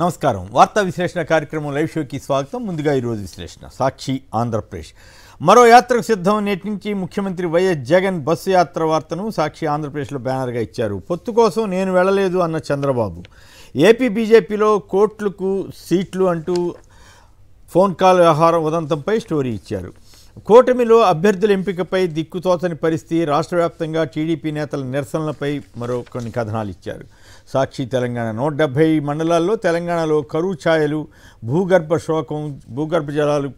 నమస్కారం వార్తా విశ్లేషణ కార్యక్రమం లైవ్ షోకి స్వాగతం ముందుగా ఈరోజు విశ్లేషణ సాక్షి ఆంధ్రప్రదేశ్ మరో యాత్రకు సిద్ధం నేటి నుంచి ముఖ్యమంత్రి వైఎస్ జగన్ బస్సు యాత్ర వార్తను సాక్షి ఆంధ్రప్రదేశ్లో బ్యానర్గా ఇచ్చారు పొత్తు కోసం నేను వెళ్ళలేదు అన్న చంద్రబాబు ఏపీ బీజేపీలో కోట్లకు సీట్లు అంటూ ఫోన్ కాల్ వ్యవహారం ఉదంతంపై స్టోరీ ఇచ్చారు కూటమిలో అభ్యర్థుల ఎంపికపై దిక్కుతోచని పరిస్థితి రాష్ట్ర వ్యాప్తంగా టీడీపీ నేతల నిరసనలపై మరో కొన్ని కథనాలు ఇచ్చారు సాక్షి తెలంగాణ నూట డెబ్బై మండలాల్లో తెలంగాణలో కరువు ఛాయలు భూగర్భ శోకం భూగర్భ జలాలు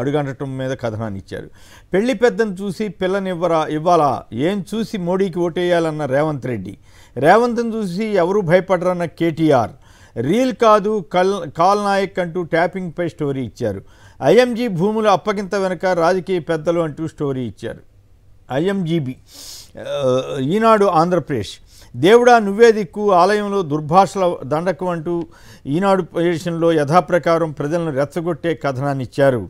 అడుగండటం మీద కథనాన్ని ఇచ్చారు పెళ్లి పెద్దను చూసి పిల్లనివ్వరా ఇవ్వాలా ఏం చూసి మోడీకి ఓటేయాలన్న రేవంత్ రెడ్డి రేవంత్ను చూసి ఎవరు భయపడరన్న కేటీఆర్ రీల్ కాదు కల్ కాల్ నాయక్ అంటూ ట్యాపింగ్పై స్టోరీ ఇచ్చారు ఐఎంజీ భూములు అప్పగింత వెనుక రాజకీయ పెద్దలు అంటూ స్టోరీ ఇచ్చారు ఐఎంజీబీ ఈనాడు ఆంధ్రప్రదేశ్ దేవుడా నువ్వే దిక్కు ఆలయంలో దుర్భాషల దండకు అంటూ ఈనాడు పొజిషన్లో యథాప్రకారం ప్రజలను రెచ్చగొట్టే కథనాన్నిచ్చారు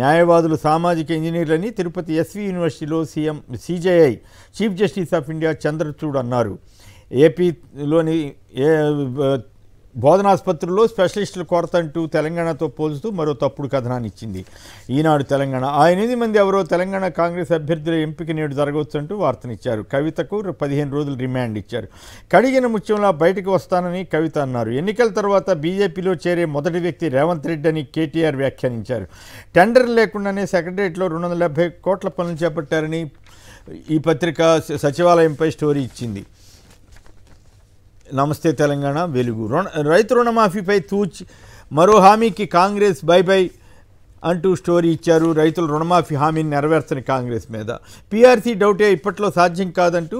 న్యాయవాదులు సామాజిక ఇంజనీర్లని తిరుపతి ఎస్వి యూనివర్సిటీలో CM CJI chief justice of India Chandrachud అన్నారు ఏపీలోని బోధనాసుపత్రుల్లో స్పెషలిస్టులు కొరత అంటూ తెలంగాణతో పోల్చుతూ మరో తప్పుడు కథనాన్ని ఇచ్చింది ఈనాడు తెలంగాణ ఆ ఎనిమిది మంది ఎవరో తెలంగాణ కాంగ్రెస్ అభ్యర్థుల ఎంపిక నేడు అంటూ వార్తనిచ్చారు కవితకు పదిహేను రోజులు రిమాండ్ ఇచ్చారు కడిగిన ముత్యంలా బయటకు వస్తానని కవిత అన్నారు ఎన్నికల తర్వాత బీజేపీలో చేరే మొదటి వ్యక్తి రేవంత్ రెడ్డి అని కేటీఆర్ వ్యాఖ్యానించారు టెండర్ లేకుండానే సెక్రటరియట్లో రెండు వందల డెబ్బై కోట్ల పనులు చేపట్టారని ఈ పత్రిక సచివాలయంపై స్టోరీ ఇచ్చింది నమస్తే తెలంగాణ వెలుగు రుణ రైతు రుణమాఫీపై తూచి మరో హామీకి కాంగ్రెస్ బై బై అంటూ స్టోరీ ఇచ్చారు రైతుల రుణమాఫీ హామీని నెరవేర్చని కాంగ్రెస్ మీద పీఆర్సీ డౌటే ఇప్పట్లో సాధ్యం కాదంటూ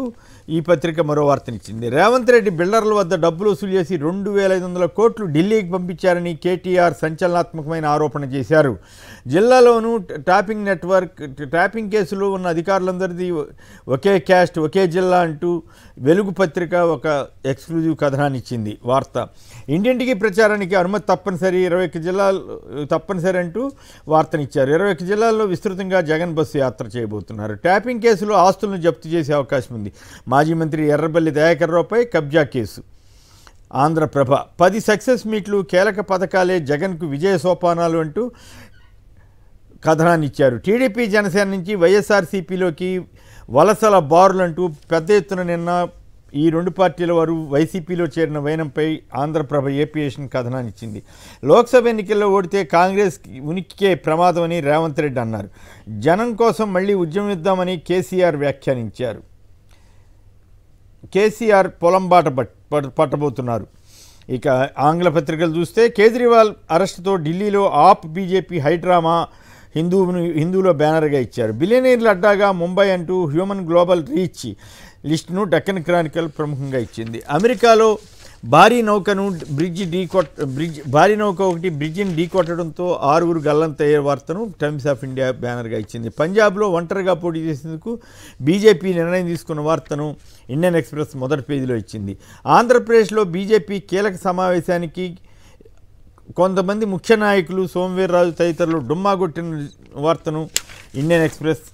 ఈ పత్రిక మరో వార్తనిచ్చింది రేవంత్ రెడ్డి బిల్డర్ల వద్ద డబ్బులు వసూలు చేసి రెండు వేల ఐదు వందల కోట్లు ఢిల్లీకి పంపించారని కేటీఆర్ సంచలనాత్మకమైన ఆరోపణ చేశారు జిల్లాలోనూ ట్యాపింగ్ నెట్వర్క్ ట్యాపింగ్ కేసులో ఉన్న అధికారులందరిది ఒకే క్యాస్ట్ ఒకే జిల్లా అంటూ వెలుగు పత్రిక ఒక ఎక్స్క్లూజివ్ కథనాన్ని ఇచ్చింది వార్త ఇంటింటికి ప్రచారానికి అనుమతి తప్పనిసరి ఇరవై ఒక్క జిల్లాలు తప్పనిసరి అంటూ వార్తనిచ్చారు ఇరవై ఒక్క జిల్లాల్లో విస్తృతంగా జగన్ బస్సు యాత్ర చేయబోతున్నారు ట్యాపింగ్ కేసులో ఆస్తులను జప్తు చేసే అవకాశం ఉంది మాజీ మంత్రి ఎర్రబల్లి దయాకర్రావుపై కబ్జా కేసు ఆంధ్రప్రభ పది సక్సెస్ మీట్లు కీలక పథకాలే జగన్కు విజయ సోపానాలు అంటూ కథనాన్ని ఇచ్చారు టీడీపీ జనసేన నుంచి వైఎస్ఆర్సీపీలోకి వలసల బారులంటూ పెద్ద ఎత్తున నిన్న ఈ రెండు పార్టీల వారు వైసీపీలో చేరిన వైనంపై ఆంధ్రప్రభ ఏపీఎస్ని కథనాన్ని ఇచ్చింది లోక్సభ ఎన్నికల్లో ఓడితే కాంగ్రెస్ ఉనికికే ప్రమాదం అని రేవంత్ రెడ్డి అన్నారు జనం కోసం మళ్ళీ ఉద్యమిద్దామని కేసీఆర్ వ్యాఖ్యానించారు కేసీఆర్ పొలంబాట పట్టబోతున్నారు ఇక ఆంగ్ల పత్రికలు చూస్తే కేజ్రీవాల్ అరెస్టుతో ఢిల్లీలో ఆప్ బీజేపీ హైడ్రామా హిందువును హిందువులో బ్యానర్గా ఇచ్చారు బిలియనీర్ల అడ్డాగా ముంబై అంటూ హ్యూమన్ గ్లోబల్ రీచ్ లిస్టును డక్కన్ క్రానికల్ ప్రముఖంగా ఇచ్చింది అమెరికాలో భారీ నౌకను బ్రిడ్జ్ కొట్ బ్రిడ్జ్ భారీ నౌక ఒకటి బ్రిడ్జిని కొట్టడంతో ఆరుగురు గల్లంతయ్యే వార్తను టైమ్స్ ఆఫ్ ఇండియా బ్యానర్గా ఇచ్చింది పంజాబ్లో ఒంటరిగా పోటీ చేసేందుకు బీజేపీ నిర్ణయం తీసుకున్న వార్తను ఇండియన్ ఎక్స్ప్రెస్ మొదటి పేజీలో ఇచ్చింది ఆంధ్రప్రదేశ్లో బీజేపీ కీలక సమావేశానికి కొంతమంది ముఖ్య నాయకులు సోమవీర్రాజు తదితరులు డుమ్మా కొట్టిన వార్తను ఇండియన్ ఎక్స్ప్రెస్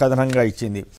కథనంగా ఇచ్చింది